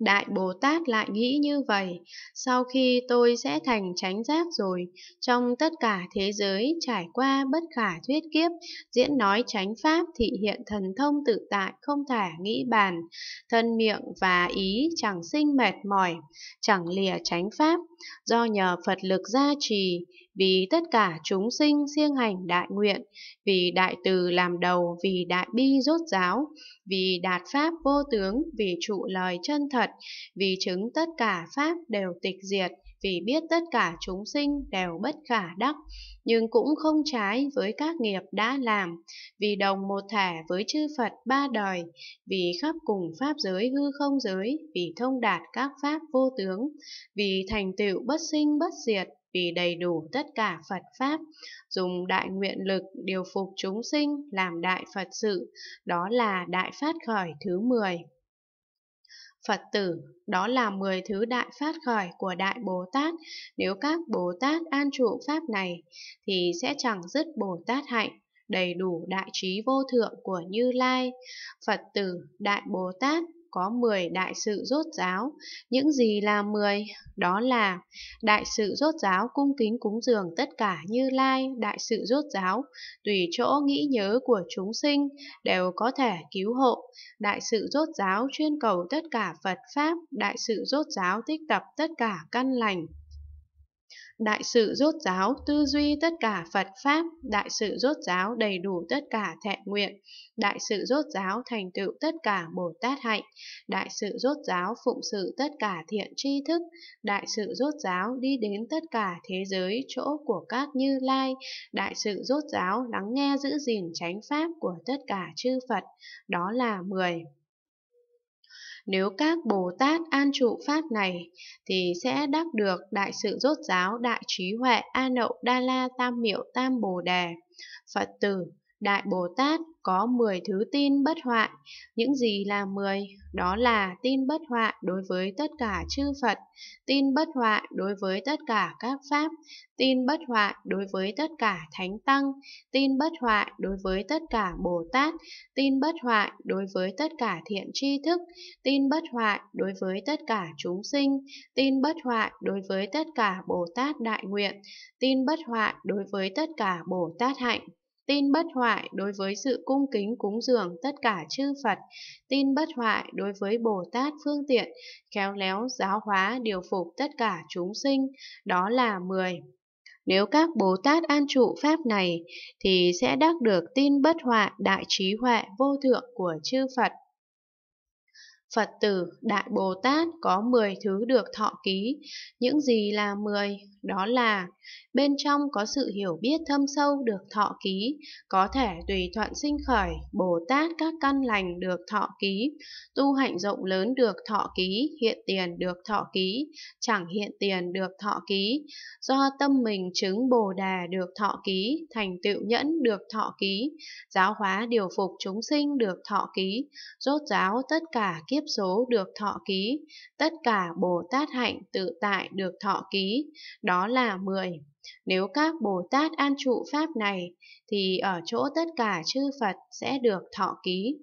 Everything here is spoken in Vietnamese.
Đại Bồ Tát lại nghĩ như vậy, sau khi tôi sẽ thành chánh giác rồi, trong tất cả thế giới trải qua bất khả thuyết kiếp, diễn nói chánh pháp thị hiện thần thông tự tại không thể nghĩ bàn, thân miệng và ý chẳng sinh mệt mỏi, chẳng lìa chánh pháp, do nhờ Phật lực gia trì, vì tất cả chúng sinh siêng hành đại nguyện, vì đại từ làm đầu, vì đại bi rốt giáo, vì đạt pháp vô tướng, vì trụ lời chân thật, vì chứng tất cả pháp đều tịch diệt, vì biết tất cả chúng sinh đều bất khả đắc, nhưng cũng không trái với các nghiệp đã làm, vì đồng một thể với chư Phật ba đời, vì khắp cùng pháp giới hư không giới, vì thông đạt các pháp vô tướng, vì thành tựu bất sinh bất diệt, vì đầy đủ tất cả Phật Pháp, dùng đại nguyện lực điều phục chúng sinh làm đại Phật sự, đó là đại phát khởi thứ 10. Phật tử, đó là 10 thứ đại phát khởi của Đại Bồ Tát. Nếu các Bồ Tát an trụ Pháp này, thì sẽ chẳng dứt Bồ Tát hạnh, đầy đủ đại trí vô thượng của Như Lai. Phật tử, Đại Bồ Tát có 10 đại sự rốt giáo. Những gì là 10? Đó là đại sự rốt giáo cung kính cúng dường tất cả như lai, đại sự rốt giáo, tùy chỗ nghĩ nhớ của chúng sinh đều có thể cứu hộ. Đại sự rốt giáo chuyên cầu tất cả Phật Pháp, đại sự rốt giáo tích tập tất cả căn lành, Đại sự rốt giáo tư duy tất cả Phật Pháp, đại sự rốt giáo đầy đủ tất cả thệ nguyện, đại sự rốt giáo thành tựu tất cả Bồ Tát hạnh, đại sự rốt giáo phụng sự tất cả thiện tri thức, đại sự rốt giáo đi đến tất cả thế giới chỗ của các như lai, đại sự rốt giáo lắng nghe giữ gìn chánh pháp của tất cả chư Phật, đó là 10. Nếu các Bồ Tát an trụ Pháp này, thì sẽ đắc được đại sự rốt giáo, đại trí huệ, a nậu, đa la, tam miệu, tam bồ đề. Phật tử, Đại Bồ Tát có 10 thứ tin bất hoại. Những gì là 10? Đó là tin bất hoại đối với tất cả chư Phật, tin bất hoại đối với tất cả các Pháp, tin bất hoại đối với tất cả Thánh Tăng, tin bất hoại đối với tất cả Bồ Tát, tin bất hoại đối với tất cả thiện tri thức, tin bất hoại đối với tất cả chúng sinh, tin bất hoại đối với tất cả Bồ Tát đại nguyện, tin bất hoại đối với tất cả Bồ Tát hạnh tin bất hoại đối với sự cung kính cúng dường tất cả chư Phật, tin bất hoại đối với Bồ Tát phương tiện, khéo léo giáo hóa điều phục tất cả chúng sinh, đó là 10. Nếu các Bồ Tát an trụ Pháp này, thì sẽ đắc được tin bất hoại đại trí huệ vô thượng của chư Phật. Phật tử Đại Bồ Tát có 10 thứ được thọ ký. Những gì là 10? Đó là bên trong có sự hiểu biết thâm sâu được thọ ký, có thể tùy thuận sinh khởi, Bồ Tát các căn lành được thọ ký, tu hạnh rộng lớn được thọ ký, hiện tiền được thọ ký, chẳng hiện tiền được thọ ký, do tâm mình chứng Bồ Đà được thọ ký, thành tựu nhẫn được thọ ký, giáo hóa điều phục chúng sinh được thọ ký, rốt giáo tất cả kiếp kiếp số được thọ ký, tất cả Bồ Tát hạnh tự tại được thọ ký, đó là 10. Nếu các Bồ Tát an trụ pháp này, thì ở chỗ tất cả chư Phật sẽ được thọ ký.